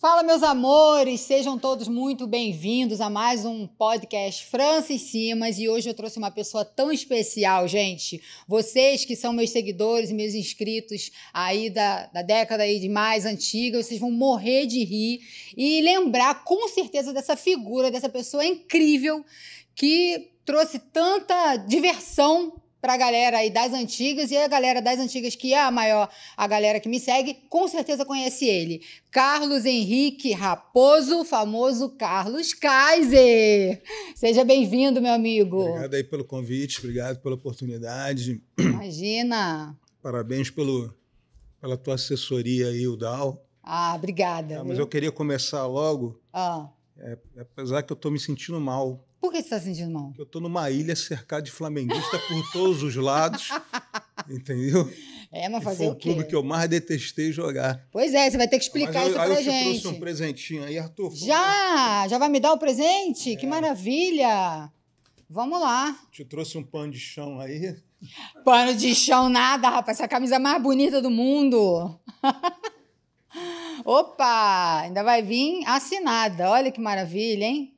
Fala, meus amores! Sejam todos muito bem-vindos a mais um podcast Francis Simas e hoje eu trouxe uma pessoa tão especial, gente. Vocês que são meus seguidores, e meus inscritos aí da, da década aí de mais antiga, vocês vão morrer de rir e lembrar com certeza dessa figura, dessa pessoa incrível que trouxe tanta diversão para a galera aí das antigas e a galera das antigas que é a maior, a galera que me segue, com certeza conhece ele. Carlos Henrique Raposo, famoso Carlos Kaiser. Seja bem-vindo, meu amigo. Obrigado aí pelo convite, obrigado pela oportunidade. Imagina. Parabéns pelo, pela tua assessoria aí, o Dal Ah, obrigada. Ah, mas viu? eu queria começar logo. Ah. É, apesar que eu estou me sentindo mal por que você está sentindo mal? Porque eu estou numa ilha cercada de flamenguista por todos os lados, entendeu? É, mas fazer o, o clube que eu mais detestei jogar. Pois é, você vai ter que explicar eu, isso para a gente. Eu trouxe um presentinho aí, Arthur. Já? Já vai me dar o presente? É. Que maravilha! Vamos lá. Te trouxe um pano de chão aí. Pano de chão nada, rapaz. Essa é camisa mais bonita do mundo. Opa! Ainda vai vir assinada. Olha que maravilha, hein?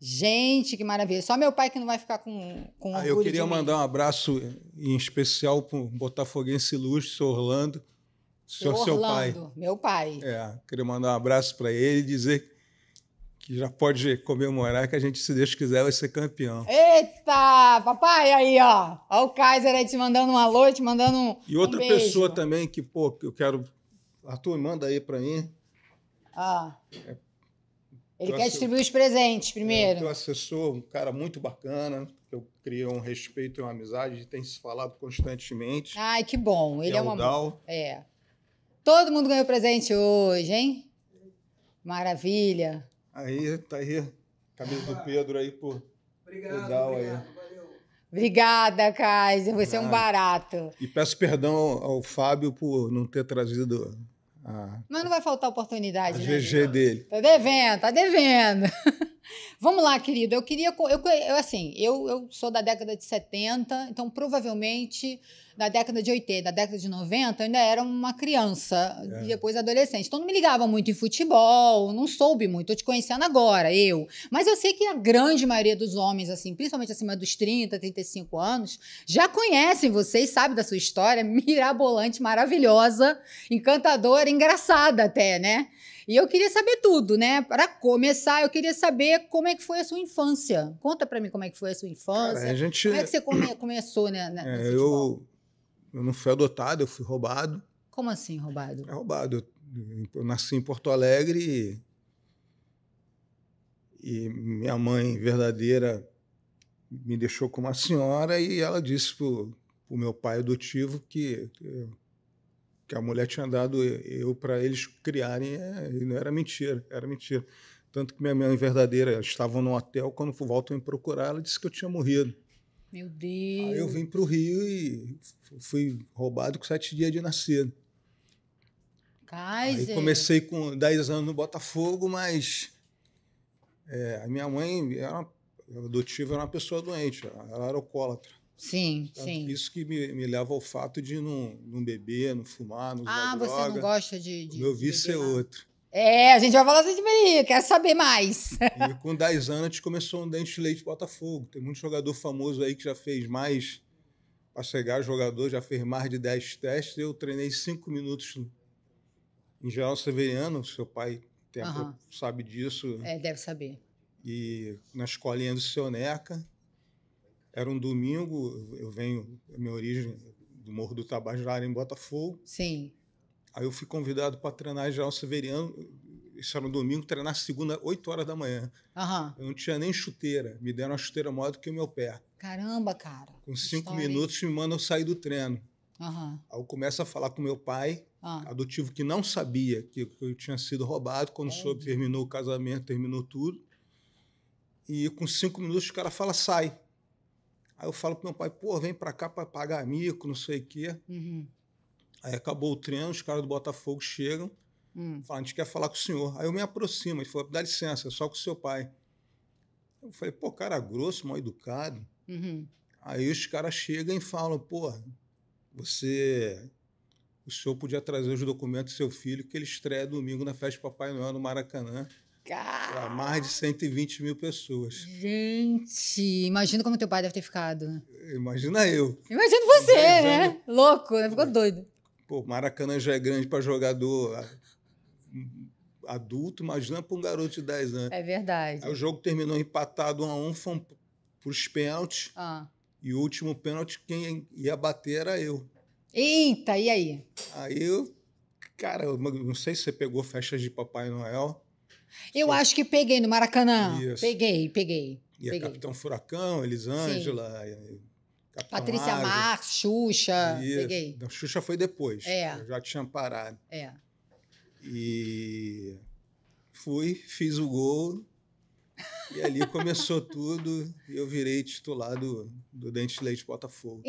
Gente, que maravilha. Só meu pai que não vai ficar com, com ah, Eu queria mandar um abraço em especial para o botafoguense ilustre, Orlando. Seu, Orlando, é seu pai. meu pai. É, queria mandar um abraço para ele e dizer que já pode comemorar que a gente, se Deus quiser, vai ser campeão. Eita, papai, aí, ó. Ó o Kaiser aí te mandando um alô, te mandando um E outra um pessoa também que, pô, eu quero... Arthur, manda aí para mim. Ah. É ele quer distribuir os presentes primeiro. É, teu assessor, um cara muito bacana, eu criei um respeito e uma amizade, tem se falado constantemente. Ai, que bom. Ele é, é uma. Dal. É. Todo mundo ganhou presente hoje, hein? Maravilha. Aí, tá aí. Camisa do Pedro aí por. Obrigado, Dal obrigado, aí. valeu. Obrigada, Kaiser. Você é um barato. E peço perdão ao Fábio por não ter trazido ah. Mas não vai faltar oportunidade. A né, GG dele. Tá devendo, tá devendo. Vamos lá, querido. Eu queria. Eu, eu assim, eu, eu sou da década de 70, então provavelmente na década de 80, na década de 90, eu ainda era uma criança é. e depois adolescente. Então não me ligava muito em futebol, não soube muito. Estou te conhecendo agora, eu. Mas eu sei que a grande maioria dos homens, assim, principalmente acima dos 30, 35 anos, já conhecem vocês, sabe da sua história mirabolante, maravilhosa, encantadora, engraçada até, né? E eu queria saber tudo, né? Para começar, eu queria saber como é que foi a sua infância. Conta para mim como é que foi a sua infância. Cara, é, a gente... Como é que você come... começou, né? né é, eu... eu não fui adotado, eu fui roubado. Como assim roubado? É roubado. Eu, nasci em Porto Alegre e, e minha mãe verdadeira me deixou com uma senhora e ela disse pro, pro meu pai adotivo que que a mulher tinha dado eu para eles criarem, é, não era mentira, era mentira. Tanto que minha mãe verdadeira estavam no hotel, quando voltam me procurar, ela disse que eu tinha morrido. Meu Deus! Aí eu vim para o Rio e fui roubado com sete dias de nascido. Kaiser. Aí comecei com 10 anos no Botafogo, mas é, a minha mãe era uma, adotiva era uma pessoa doente, ela era alcoólatra. Sim, então, sim. Isso que me, me, leva ao fato de não, não beber, não fumar, não usar Ah, você não gosta de. de o meu vício é outro. É, a gente vai falar assim, peraí, tipo, eu quero saber mais. E com 10 anos a gente começou um dente de leite Botafogo. Tem muito jogador famoso aí que já fez mais. Para chegar jogador, já fez mais de 10 testes. Eu treinei 5 minutos em geral Severiano. Seu pai tem, uhum. sabe disso. É, deve saber. E na escolinha do seu Neca. Era um domingo, eu venho, minha origem do Morro do Tabajara, em Botafogo. Sim. Aí eu fui convidado para treinar Geral Severiano. Isso era um domingo, treinar segunda, 8 horas da manhã. Uhum. Eu não tinha nem chuteira. Me deram uma chuteira maior do que o meu pé. Caramba, cara. Com cinco História. minutos me mandam sair do treino. Uhum. Aí eu começo a falar com meu pai, uhum. adotivo que não sabia que, que eu tinha sido roubado. Quando é. soube, terminou o casamento, terminou tudo. E com cinco minutos o cara fala, sai. Aí eu falo pro meu pai, pô, vem pra cá para pagar mico, não sei o quê. Uhum. Aí acabou o treino, os caras do Botafogo chegam, uhum. falam, a gente quer falar com o senhor. Aí eu me aproximo, ele falou, dá licença, é só com o seu pai. Eu falei, pô, cara grosso, mal educado. Uhum. Aí os caras chegam e falam, pô, você... O senhor podia trazer os documentos do seu filho que ele estreia domingo na festa de Papai Noel no Maracanã. Para mais de 120 mil pessoas. Gente, imagina como teu pai deve ter ficado. Imagina eu. Imagina você, né? Anos. Louco, né? Ficou doido. Pô, Maracanã já é grande para jogador adulto, imagina para um garoto de 10 anos. É verdade. Aí o jogo terminou empatado 1 a 1 fomos para os pênaltis. Ah. E o último pênalti, quem ia bater era eu. Eita, e aí? Aí eu, cara, não sei se você pegou festas de Papai Noel. Eu acho que peguei no Maracanã. Isso. Peguei, peguei. E peguei. a Capitão Furacão, Elisângela. Patrícia Ágil. Mar, Xuxa. Isso. Peguei. Não, Xuxa foi depois. É. Eu já tinha parado. É. E fui, fiz o gol. E ali começou tudo e eu virei titular do, do Dente Leite Botafogo.